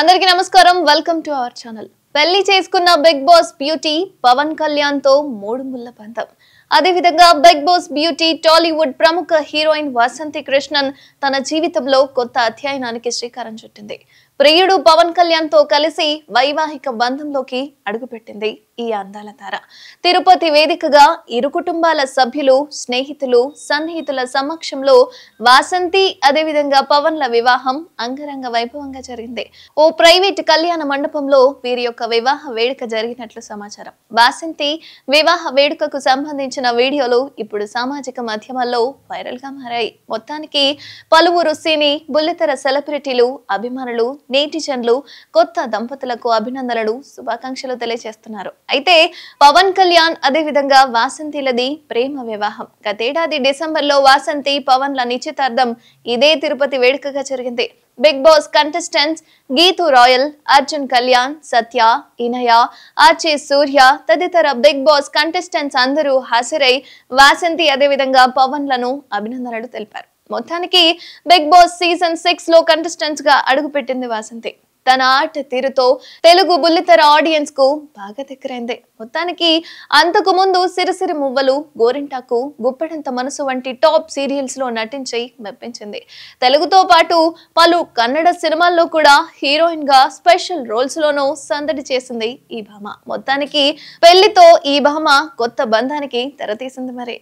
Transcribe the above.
అందరికీ నమస్కారం welcome to our channel పెళ్లి చేసుకున్న Bigg Boss beauty Pawan Kalyan తో మూడు ముళ్ళ పంతం అదేవిధంగా బిగ్ బాస్ బ్యూటీ టాలీవుడ్ ప్రముఖ హీరోయిన్ వసంతి కృష్ణన్ తన జీవితంలో కొత్త అధ్యయనానికి శ్రీకారం చుట్టింది ప్రియుడు పవన్ కళ్యాణ్ తో కలిసి వైవాహిక బంధంలోకి అడుగుపెట్టింది ఈ అందాల తార తిరుపతి వేదికగా ఇరు కుటుంబాల సభ్యులు స్నేహితులు సన్నిహితుల సమక్షంలో వాసంతి అదేవిధంగా పవన్ల వివాహం అంగరంగ వైభవంగా జరిగింది ఓ ప్రైవేట్ కళ్యాణ మండపంలో వీరి యొక్క వివాహ వేడుక జరిగినట్లు సమాచారం వాసంతి వివాహ వేడుకకు సంబంధించిన వీడియోలు ఇప్పుడు సామాజిక మాధ్యమాల్లో వైరల్ గా మారాయి మొత్తానికి పలువురు సినీ బుల్లితెర సెలబ్రిటీలు అభిమానులు నేటిజన్లు కొత్త దంపతులకు అభినందనలు శుభాకాంక్షలు తెలియజేస్తున్నారు అయితే పవన్ కళ్యాణ్ అదేవిధంగా వాసంతిలది ప్రేమ వివాహం గతేడాది డిసెంబర్లో వాసంతి పవన్ల నిశ్చితార్థం ఇదే తిరుపతి వేడుకగా జరిగింది Bigg Boss contestants Geetu Royal Arjun Kalyan Satya Inaya Archi Surya తదితర బిగ్ బాస్ కంటెస్టెంట్స్ అందరూ హాజరై వాసంతి అదేవిధంగా పవన్ లను అభినందనలు తెలిపారు మొత్తానికి బిగ్ బాస్ సీజన్ సిక్స్ లో కంటెస్టెంట్స్ గా అడుగుపెట్టింది వాసంతి తన ఆట తీరుతో తెలుగు బుల్లితెర ఆడియన్స్ కు బాగా దగ్గరైంది మొత్తానికి అంతకు ముందు సిరిసిరి మువ్వలు గోరింటాకు గుప్పెడంత మనసు వంటి టాప్ సీరియల్స్ లో నటించి మెప్పించింది తెలుగుతో పాటు పలు కన్నడ సినిమాల్లో కూడా హీరోయిన్ గా స్పెషల్ రోల్స్ లోనూ సందడి చేసింది ఈ భామ మొత్తానికి పెళ్లితో ఈ భామ కొత్త బంధానికి తెరతీసింది మరి